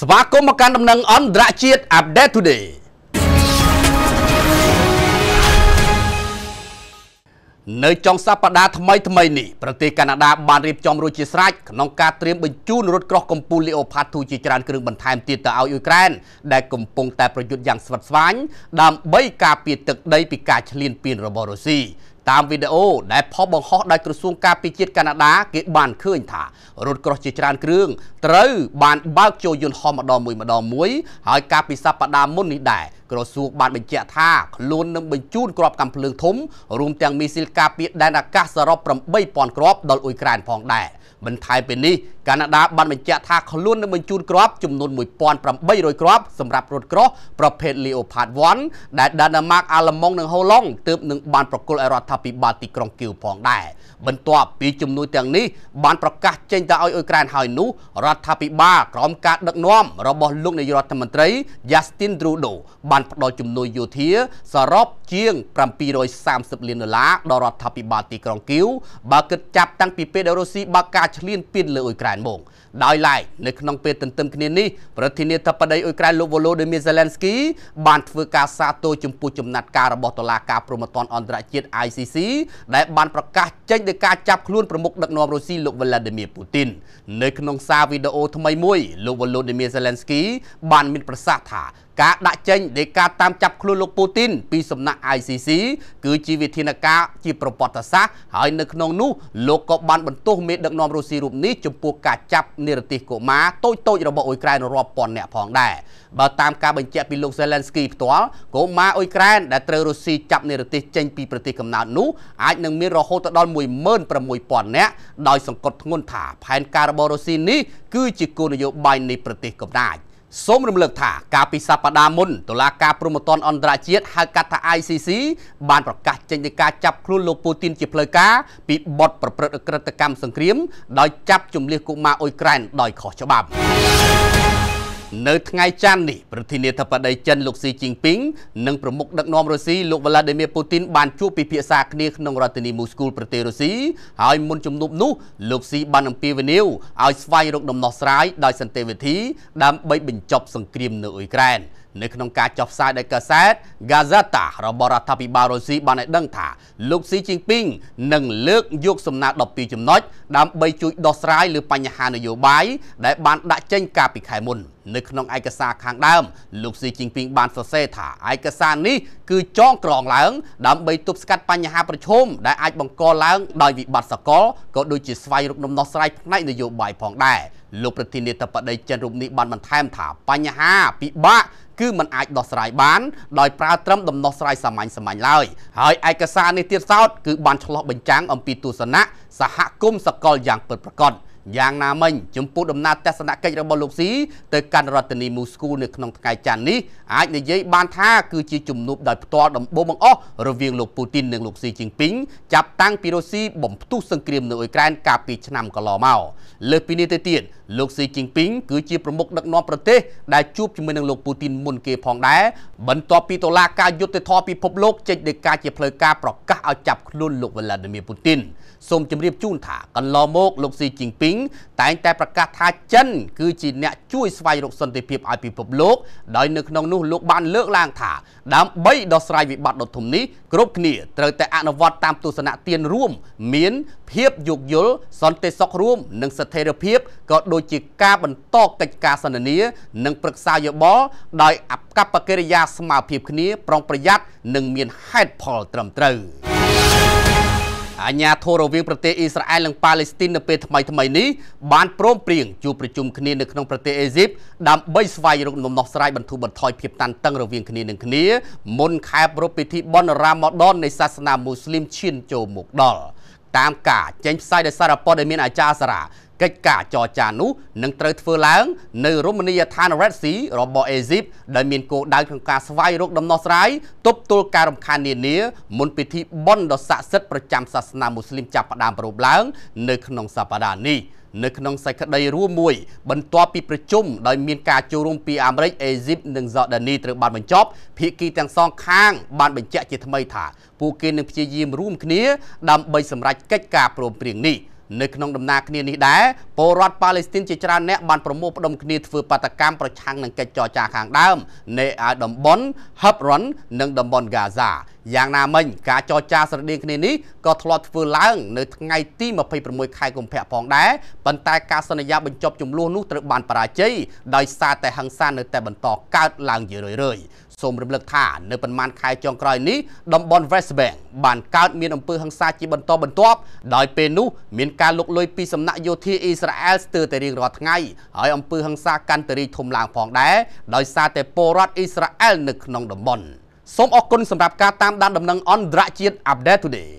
ស្វាគមន៍មកកាន់ដំណឹងអន្តរជាតិ Update Today នៅចុងសប្តាហ៍ថ្មីថ្មីនេះប្រទេសកាណាដាបានរៀបចំរួចជាស្រេចក្នុងការត្រៀមបញ្ជូនរថក្រោះកំពូល Leopard 2ជាច្រើនគ្រឿងបន្ថែមទៀតទៅឲ្យអ៊ុយក្រែនដែលកំពុងតែប្រយុទ្ធយ៉ាងស្វិតស្វាញដើម្បីការពារទឹកដីពីការឈ្លានពានរបស់រុស្ស៊ីតាមវីដេអូដែលផុសបង្ហោះដោយក្រសួងការពារជាតិកាណាដាគេ បានឃើញថារថក្រោះជាច្រើនគ្រឿងត្រូវបាន បើកចូលយន្តហោះម្ដងមួយម្ដងមួយ ហើយការពិសាបដាមុននេះដែរក្រសួងបានបញ្ជាក់ថាខ្លួននឹងបញ្ជូនគ្រាប់កាំភ្លើងធំរួមទាំងមីស៊ីលការពារដែនអាកាសសរុប8000គ្រាប់ដល់អ៊ុយក្រែនផងដែរបន្ថែមពីនេះកាណាដាបានបញ្ជាក់ថាខ្លួននឹងបញ្ជូនគ្រាប់ចំនួន1800គ្រាប់សម្រាប់រថក្រោះប្រភេទ Leopard 1ដែលដាណាម៉ាកអាល្លឺម៉ង់និងហូឡុងទើបនឹងបានប្រគល់ឲ្យរដ្ឋរដ្ឋាភិបាលទីក្រុងគៀវផងដែរបន្ទាប់ពីជំនួយទាំងនេះបានប្រកាសចេញទៅឲ្យអ៊ុយក្រែនហើយនោះរដ្ឋាភិបាលក្រោមការដឹកនាំរបស់លោកនាយរដ្ឋមន្ត្រី Justin Trudeau បានផ្ដល់ជំនួយយោធាសរុបជាង730លានដុល្លារដល់រដ្ឋាភិបាលទីក្រុងគៀវបើគិតចាប់តាំងពីពេលដែលរុស្ស៊ីបើកការឈ្លានពានលើអ៊ុយក្រែនមកដោយឡែកនៅក្នុងពេលទន្ទឹមគ្នានេះប្រធានាធិបតីអ៊ុយក្រែនលោក Volodymyr Zelensky បានធ្វើការសាទរចំពោះចំណាត់ការរបស់តុលាការព្រហ្មទណ្ឌអន្តរជាតិ ICC ICC ដែលបានប្រកាសចេញដោយការចាប់ខ្លួនប្រមុខដឹកនាំរុស្ស៊ីលោក Vladimir Putin នៅក្នុងសារវីដេអូថ្មីមួយលោក Volodymyr Zelensky បានមានប្រសាសន៍ថាការដាក់ចេញនៃការតាមចាប់ខ្លួនលោកពូទីន ពីសំណាក់ ICC គឺជាវិធានការជាប្រវត្តិសាស្ត្រហើយនៅក្នុងនោះលោកក៏បានបន្ទោសមេដឹកនាំរុស្ស៊ីរូបនេះចំពោះការចាប់និរទេសកុមារតូចតូចរបស់អ៊ុយក្រែនរាប់ពាន់អ្នកផងដែរបើតាមការបញ្ជាក់ពីលោក Zelensky ផ្ទាល់កុមារអ៊ុយក្រែនដែលត្រូវរុស្ស៊ីចាប់និរទេសចេញពីប្រទេសកំណើតនោះអាចនឹងមានរហូតដល់16000នាក់ដោយសង្កត់ធ្ងន់ថាផែនការរបស់រុស្ស៊ីនេះគឺជាគោលនយោបាយនៃប្រទេសកំណើតសូមរំលឹកថា កាលពីសប្តាហ៍មុនតុលាការព្រហ្មទណ្ឌអន្តរជាតិហៅកាត់ថា ICC បានប្រកាសចេញនៃការចាប់ខ្លួនលោកពូទីនជាផ្លូវការពីបទប្រព្រឹត្តអក្រិតកម្មសង្គ្រាម ដោយចាប់ជំនះកុមារអ៊ុយក្រែនដោយខុសច្បាប់នៅថ្ងៃច័ន្ទនេះប្រធានាធិបតីចិនលោកស៊ីជីងពីងនិងប្រមុខដឹកនាំរុស្ស៊ីលោកវ្លាឌីមៀពូទីនបានជួបពិភាក្សាគ្នាក្នុងរដ្ឋធានីមូស្គូប្រទេសរុស្ស៊ីហើយមុនជំនួបនោះលោកស៊ីបានអំពាវនាវឲ្យស្វែងរកដំណោះស្រាយដោយសន្តិវិធីដើម្បីបញ្ចប់សង្គ្រាមនៅអ៊ុយក្រែន។នៅក្នុងការចុះផ្សាយដោយកាសែត Gazeta របស់រដ្ឋាភិបាលរុស្ស៊ីបានឲ្យដឹងថាលោកស៊ីជីងពីងនឹងលើកយកសំណើ12ចំណុចដើម្បីជួយដោះស្រាយលើបញ្ហានយោបាយដែលបានដាក់ចេញកាលពីខែមុន នៅក្នុងឯកសារខាងដើម លោកស៊ីជីងពីងបានសរសេរថាឯកសារនេះគឺចងក្រងឡើង ដើម្បីទប់ស្កាត់បញ្ហាប្រឈមដែលអាចបង្កឡើងដោយវិបត្តិសកលក៏ដូចជាស្វែងរកដំណោះស្រាយផ្នែកនយោបាយផងដែរលោកប្រធានាធិបតីចិនរូបនេះបានបន្ថែមថាបញ្ហាពិបាកគឺมันអាចដោះស្រាយបានដោយប្រើត្រឹមដំណោះស្រាយសាមញ្ញសាមញ្ញឡើយហើយឯកសារនេះទៀតសោត គឺបានឆ្លោះបញ្ចាំងអំពីទស្សនៈសហគមន៍សកលយ៉ាងពិតប្រាកដ។យ៉ាងណាមិញចំពោះដំណើរទស្សនកិច្ចរបស់លោកស៊ីទៅកាន់រដ្ឋធានីមូស្គូនៅក្នុងថ្ងៃច័ន្ទនេះអាចនិយាយបានថាគឺជាជំនួបដោយផ្ទាល់ដំបូងបង្អស់រវាងលោកពូទីននិងលោកស៊ីជីងពីងចាប់តាំងពីរុស្ស៊ីបំផ្ទុះសង្គ្រាមនៅអ៊ុយក្រែនកាលពីឆ្នាំកន្លងមកលើសពីនេះទៅទៀតលោកស៊ីជីងពីងគឺជាប្រមុខដឹកនាំប្រទេសដែលជួបជាមួយនឹងលោកពូទីនមុនគេផងដែរបន្ទាប់ពីតុលាការយុត្តិធម៌ពិភពលោកចេញដីកាជាផ្លូវការប្រកាសឲ្យចាប់ខ្លួនលោកវ្លាឌីមៀពូទីនសូមជម្រាបជូនថាកន្លងមកលោកស៊ីជីងពីងងតែងតែប្រកាសថាចិនគឺជាអ្នកជួយស្វែងរកសន្តិភាពឲ្យពិភពលោកដោយនៅក្នុងនោះលោកបានលើកឡើងថាដើម្បីដោះស្រាយវិបត្តិដ៏ធំនេះគ្រប់គ្នាត្រូវតែអនុវត្តតាមទស្សនៈទានរួមមានភាពយោគយល់សន្តិសុខរួមនិងស្ថិរភាពក៏ដូចជាការបន្តកិច្ចការសន្ទនានិងប្រឹក្សាយោបល់ដោយអកប្បកិរិយាស្មារភាពគ្នាប្រុងប្រយ័ត្ននិងមានហេតុផលត្រឹមត្រូវអាញាធររវាងប្រទេសអ៊ីស្រាអែលនិងប៉ាឡេស្ទីននៅពេលថ្មីថ្មីនេះបានព្រមព្រៀងជួបប្រជុំគ្នានៅក្នុងប្រទេសអេស៊ីបដើម្បីស្វែងរកដំណោះស្រាយបន្ធូរបន្ថយភាពតានតឹងរវាងគ្នានឹងគ្នាមុន ខែប្រពៃពិធីបុណ្យរ៉ាម៉ាដននៃសាសនាមូស្លីមឈានចូលមកដល់តាមការចេញផ្សាយដោយសារព័ត៌មានអាចារ្យសារ៉ាកិច្ចការចរចានោះនឹងត្រូវធ្វើឡើង នៅរមណីយដ្ឋាន Red Sea របស់អេស៊ីបដែលមានគោលដៅក្នុងការស្វែងរកដំណោះស្រាយទប់ទល់ការរំខាននានាមុនពិធីបុណ្យដ៏ស័ក្តិសិទ្ធិប្រចាំសាសនាមូស្លីមចាប់ផ្ដើមប្រពៃឡើង នៅក្នុងសប្តាហ៍នេះនៅក្នុងសេចក្តីរួមមួយបន្ទាប់ពីប្រជុំដោយមានការចូលរួមពីអាមេរិកអេស៊ីបនិងសូដានីត្រូវបានបញ្ចប់ភាគីទាំងសងខាង បានបញ្ជាក់ជាថ្មីថាពួកគេនឹងព្យាយាមរួមគ្នា ដើម្បីសម្រេចកិច្ចការព្រមព្រៀងនេះ។នៅក្នុងដំណើរគ្នានេះដែរពលរដ្ឋប៉ាឡេស្ទីនជាច្រើនអ្នកបានប្រមូលផ្ដុំគ្នាធ្វើបាតកម្មប្រឆាំងនឹងកិច្ចចរចាខាងដើម នៅឯតំបន់ហឹបរ៉ុននិងតំបន់ហ្គាហ្សាយ៉ាងណាមិញ ការចរចាស្រដៀងគ្នានេះក៏ធ្លាប់ធ្វើឡើង នៅថ្ងៃ ទី26ខែកុម្ភៈផងដែរប៉ុន្តែការសន្យាបញ្ចប់ចំនួននោះត្រូវបានបរាជ័យដោយសារតែហិង្សានៅតែបន្តកើតឡើងជារឿយៗសូមរំលឹកថានៅប្រមាណខែចុងក្រោយនេះតំបន់ West Bank បានកើត មានអំពើហិង្សាជាបន្តបន្ទាប់ ដោយពេលនោះមានការលុកលុយពីសំណាក់យោធាអ៊ីស្រាអែលស្ទើរតែរៀងរាល់ថ្ងៃហើយអំពើហិង្សាកាន់តែរីកធំឡើងផងដែរដោយសារតែពលរដ្ឋអ៊ីស្រាអែលនៅក្នុងតំបន់សូមអរគុណសម្រាប់ការតាមដានដំណឹងអន្តរជាតិ Update Today